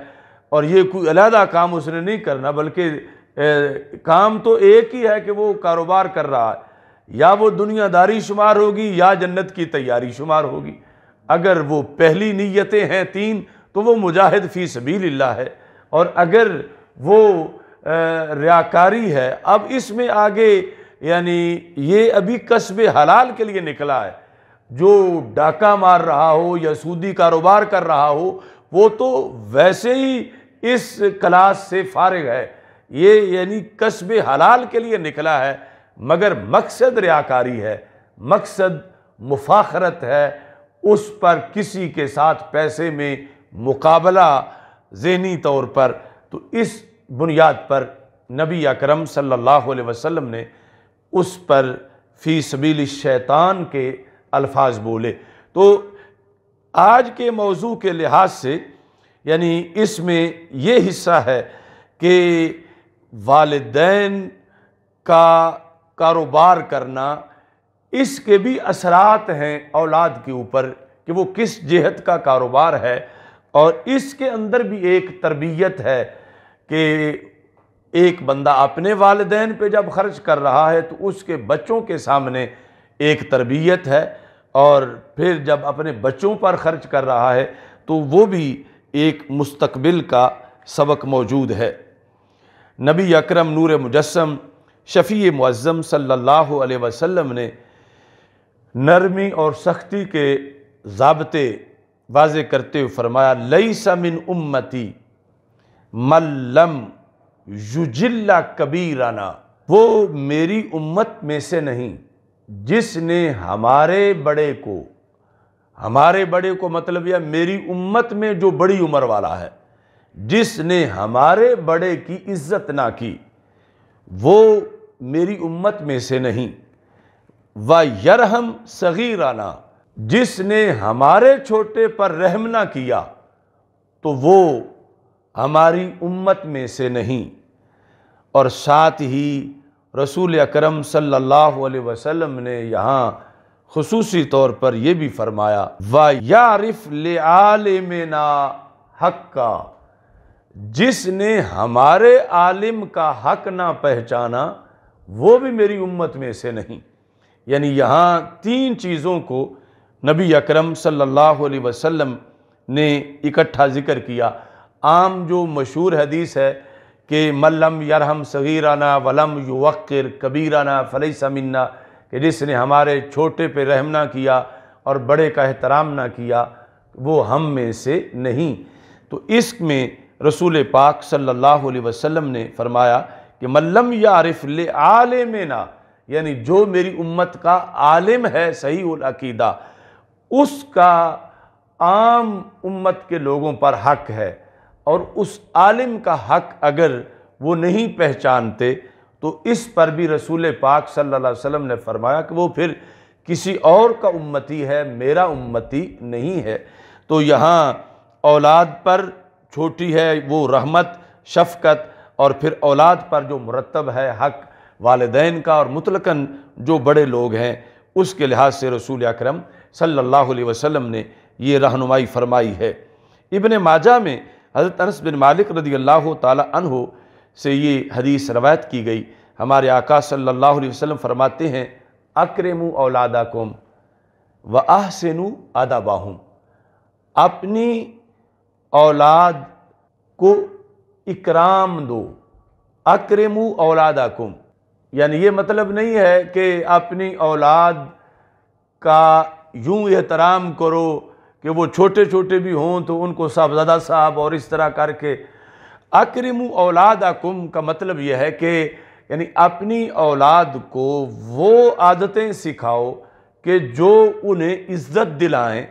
और ये कोई अलहदा काम उसने नहीं करना बल्कि काम तो एक ही है कि वो कारोबार कर रहा है या वो दुनियादारी शुमार होगी या जन्नत की तैयारी शुमार होगी अगर वो पहली नीयतें हैं तीन तो वो मुजाहिद फ़ी सबील है और अगर वो रियाकारी है अब इसमें आगे यानी ये अभी कस्ब हलाल के लिए निकला है जो डाका मार रहा हो या सूदी कारोबार कर रहा हो वो तो वैसे ही इस क्लास से फारग है ये यानी कस्ब हलाल के लिए निकला है मगर मकसद रियाकारी है मकसद मुफाखरत है उस पर किसी के साथ पैसे में मुकाबला जहनी तौर पर तो इस बुनियाद पर नबी अकरम सल्लल्लाहु अलैहि वसल्लम ने उस पर फ़ी सबील शैतान के अल्फाज बोले तो आज के मौजू के लिहाज से यानी इसमें ये हिस्सा है कि वालदेन का कारोबार करना इसके भी असरात हैं औलाद के ऊपर कि वो किस जहत का कारोबार है और इसके अंदर भी एक तरबियत है कि एक बंदा अपने वालदेन पे जब खर्च कर रहा है तो उसके बच्चों के सामने एक तरबियत है और फिर जब अपने बच्चों पर ख़र्च कर रहा है तो वो भी एक मुस्तबिल का सबक मौजूद है नबी अकरम नूर मुजस्म शफ़ी मुज़म सल्लल्लाहु अलैहि वसल्लम ने नरमी और सख्ती के जबते वाज करते हुए फरमाया लई समिन उम्मती मल्लम युजिल्ला कबीराना वो मेरी उम्मत में से नहीं जिसने हमारे बड़े को हमारे बड़े को मतलब यह मेरी उम्मत में जो बड़ी उम्र वाला है जिसने हमारे बड़े की इज्जत ना की वो मेरी उम्मत में से नहीं व यरहम सगीराना जिसने हमारे छोटे पर रहम ना किया तो वो हमारी उम्मत में से नहीं और साथ ही रसूल अकरम सल्लल्लाहु अलैहि वसल्लम ने यहाँ खसूसी तौर पर यह भी फरमाया व यारिफ ना हक का जिसने हमारे आलिम का हक ना पहचाना वो भी मेरी उम्मत में से नहीं यानी यहाँ तीन चीज़ों को नबी अकरम सल्लल्लाहु अलैहि वसल्लम ने इकट्ठा ज़िक्र किया आम जो मशहूर हदीस है कि मल्लम यरहम सगीराना वलम युवक्र कबीराना फलई समन्ना कि जिसने हमारे छोटे पे रहम ना किया और बड़े का एहतराम ना किया वो हम में से नहीं तो इसमें रसूल पाक सल्लल्लाहु अलैहि वसल्लम ने फरमाया कि मल्लम यारिफ ले आलम ना यानी जो मेरी उम्मत का आलिम है सही अकीदा उसका आम उम्मत के लोगों पर हक है और उस आलिम का हक अगर वो नहीं पहचानते तो इस पर भी रसूल पाक सल्लल्लाहु अलैहि वसल्लम ने फरमाया कि वो फिर किसी और का उम्मती है मेरा उम्मती नहीं है तो यहाँ औलाद पर छोटी है वो रहमत शफकत और फिर औलाद पर जो मुरतब है हक वालदेन का और मुतलकन जो बड़े लोग हैं उसके लिहाज से रसूल अक्रम सल्लल्लाहु अलैहि वसल्लम ने ये रहनुमाई फरमाई है इबन माजा में हज़रत अनस बिन मालिक रदी अल्लाह तहो से ये हदीस रवायत की गई हमारे आका सल्लल्लाहु अलैहि वसल्लम फरमाते हैं अक्रम कम व आहसनु बाहूँ अपनी औलाद को इकराम दो अक्रम कम यानी ये मतलब नहीं है कि अपनी औलाद का यूँ एहतराम करो कि वो छोटे छोटे भी हों तो उनको साहबजादा साहब और इस तरह करके अक्रम औलाद अकुम का मतलब यह है कि यानी अपनी औलाद को वो आदतें सिखाओ कि जो उन्हें इज़्ज़त दिलाएं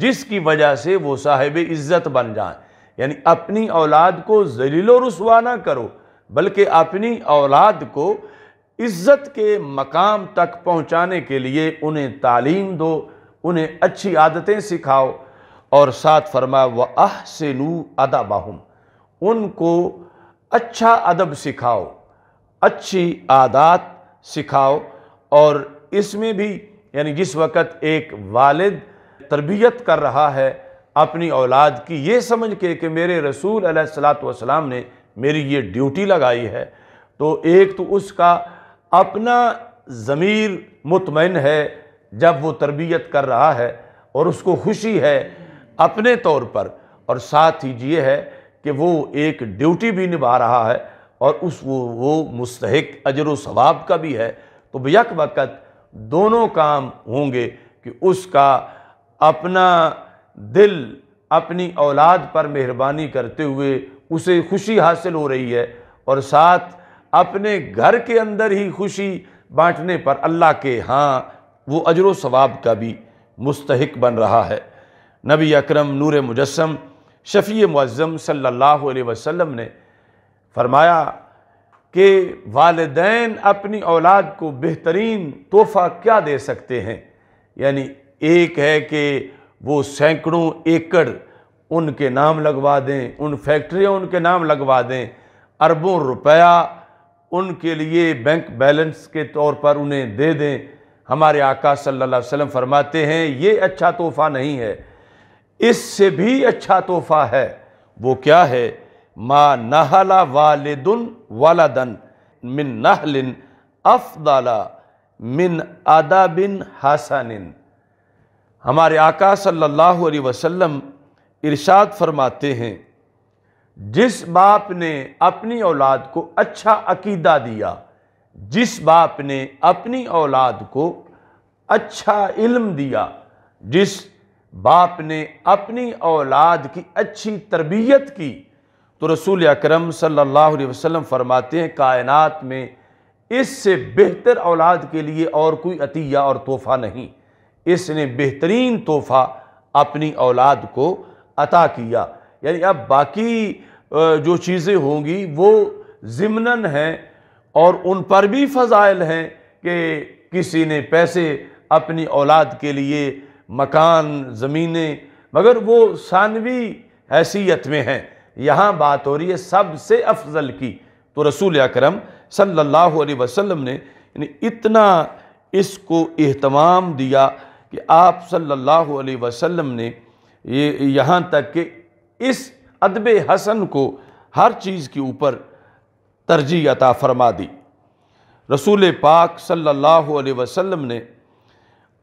जिसकी वजह से वो साहिब इज़्ज़त बन जाएं यानी अपनी औलाद को जलील रसुआ ना करो बल्कि अपनी औलाद को इज़्ज़त के मकाम तक पहुँचाने के लिए उन्हें तालीम दो उन्हें अच्छी आदतें सिखाओ और साथ फरमा व आह से नू अदा बाहम उनको अच्छा अदब सिखाओ अच्छी आदात सिखाओ और इसमें भी यानी जिस वक़्त एक वालिद तरबियत कर रहा है अपनी औलाद की ये समझ के कि मेरे रसूल सलाम ने मेरी ये ड्यूटी लगाई है तो एक तो उसका अपना ज़मीर मुतमिन है जब वो तरबियत कर रहा है और उसको खुशी है अपने तौर पर और साथ ही ये है कि वो एक ड्यूटी भी निभा रहा है और उस वो वो मुस्तक अजर वाब का भी है तो बक वक़्त दोनों काम होंगे कि उसका अपना दिल अपनी औलाद पर मेहरबानी करते हुए उसे खुशी हासिल हो रही है और साथ अपने घर के अंदर ही खुशी बांटने पर अल्लाह के हाँ वो अजर सवाब का भी मुस्तक बन रहा है नबी अकरम नूर मुजस्म शफ़ी मज़म सल्ला वसम ने फरमाया कि वालदेन अपनी औलाद को बेहतरीन तोहफ़ा क्या दे सकते हैं यानी एक है कि वो सैकड़ों एकड़ उनके नाम लगवा दें उन फैक्ट्रियाँ उनके नाम लगवा दें अरबों रुपया उनके लिए बैंक बैलेंस के तौर पर उन्हें दे दें हमारे आका सल्लल्लाहु अलैहि वसल्लम फरमाते हैं ये अच्छा तोहफ़ा नहीं है इससे भी अच्छा तोहफ़ा है वो क्या है मा नहला वालदन वालदन मिन नहलिन अफदाला मिन बिन हसनिन हमारे आका सल्लल्लाहु अलैहि वसल्लम इरशाद फरमाते हैं जिस बाप ने अपनी औलाद को अच्छा अकीदा दिया जिस बाप ने अपनी औलाद को अच्छा इल्म दिया जिस बाप ने अपनी औलाद की अच्छी तरबियत की तो रसूल अकरम सल्लल्लाहु अलैहि वसल्लम फरमाते हैं कायनात में इससे बेहतर औलाद के लिए और कोई अतिया और तोहफ़ा नहीं इसने बेहतरीन तोहफ़ा अपनी औलाद को अता किया यानी अब बाकी जो चीज़ें होंगी वो ज़िमनन हैं और उन पर भी फ़जाइल हैं कि किसी ने पैसे अपनी औलाद के लिए मकान ज़मीनें मगर वो सानवी हैसियत में हैं यहाँ बात हो रही है सबसे अफजल की तो रसूल अक्रम सल्लल्लाहु अलैहि वसल्लम ने इतना इसको अहतमाम दिया कि आप सल्लल्लाहु अलैहि वसल्लम ने ये यहाँ तक कि इस अदब हसन को हर चीज़ के ऊपर तरजीह अता फरमा दी रसूल पाक सल्लल्लाहु अलैहि वसल्लम ने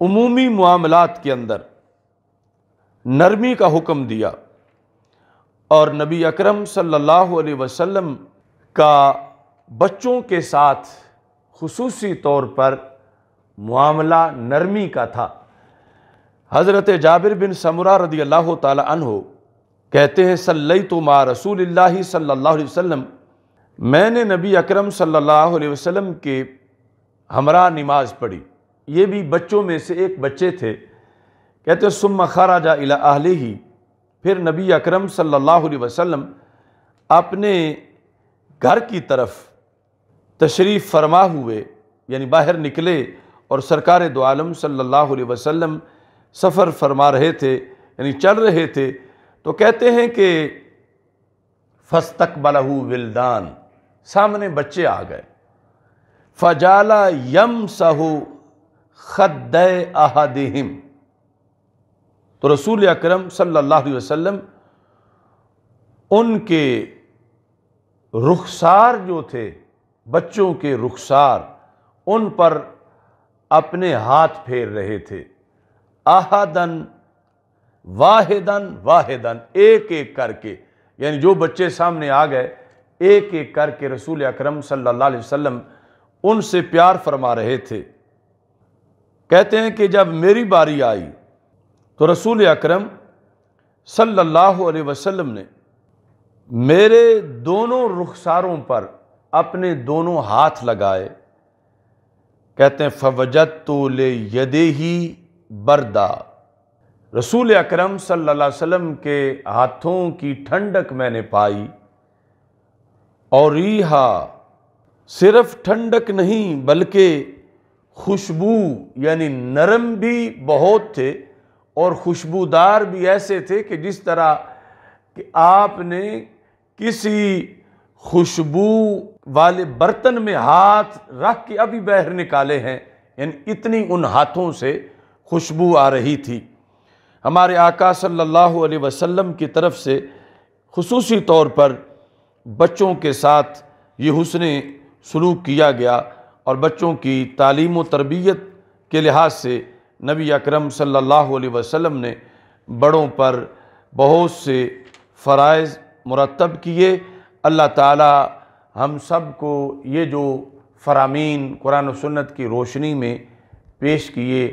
उमूमी मामलात के अंदर नरमी का हुक्म दिया और नबी अकरम सल्लल्लाहु अलैहि वसल्लम का बच्चों के साथ खसूसी तौर पर मामला नरमी का था हज़रत जाबिर बिन समरा रदी अल्लाह तहते कहते हैं सल्लई तो माँ रसूल सल्ला वसम मैंने नबी अकरम सल्लल्लाहु अलैहि वसल्लम के हमरा नमाज पढ़ी ये भी बच्चों में से एक बच्चे थे कहते सुम खराजा इला आहले ही फिर नबी अकरम सल्लल्लाहु अलैहि वसल्लम अपने घर की तरफ तशरीफ़ फरमा हुए यानी बाहर निकले और सरकार दो आलम सल्लल्लाहु अलैहि वसल्लम सफ़र फरमा रहे थे यानी चल रहे थे तो कहते हैं कि फस्तक बलहू विलदान सामने बच्चे आ गए फजाला यम सहु खद अहदिम तो रसूल अकरम सल्लल्लाहु अलैहि वसल्लम उनके रुखसार जो थे बच्चों के रुखसार उन पर अपने हाथ फेर रहे थे आहदन वाहिदन वाहिदन एक एक करके यानी जो बच्चे सामने आ गए एक एक करके रसूल अकरम सल्लल्लाहु अलैहि वसल्लम उनसे प्यार फरमा रहे थे कहते हैं कि जब मेरी बारी आई तो रसूल अकरम सल्लल्लाहु अलैहि वसल्लम ने मेरे दोनों रुखसारों पर अपने दोनों हाथ लगाए कहते हैं फवजत तो ले यदे ही बरदा रसूल अकरम सल्लल्लाहु अलैहि वसल्लम के हाथों की ठंडक मैंने पाई और रीहा सिर्फ ठंडक नहीं बल्कि खुशबू यानी नरम भी बहुत थे और खुशबूदार भी ऐसे थे कि जिस तरह कि आपने किसी खुशबू वाले बर्तन में हाथ रख के अभी बहर निकाले हैं यानी इतनी उन हाथों से खुशबू आ रही थी हमारे आका सल्लल्लाहु अलैहि वसल्लम की तरफ से खसूसी तौर पर बच्चों के साथ ये हुसन सलूक किया गया और बच्चों की तालीम व तरबियत के लिहाज से नबी अकरम सल्लल्लाहु अलैहि वसल्लम ने बड़ों पर बहुत से फ़रज़ मुरतब किए अल्लाह ताला हम सब को ये जो फ़रामीन कुरान सन्नत की रोशनी में पेश किए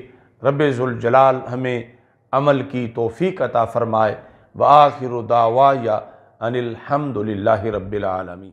जलाल हमें अमल की तोफ़ी अता फ़रमाए व आखिर दावा या अनिलहमदिल्ला रबीआलमी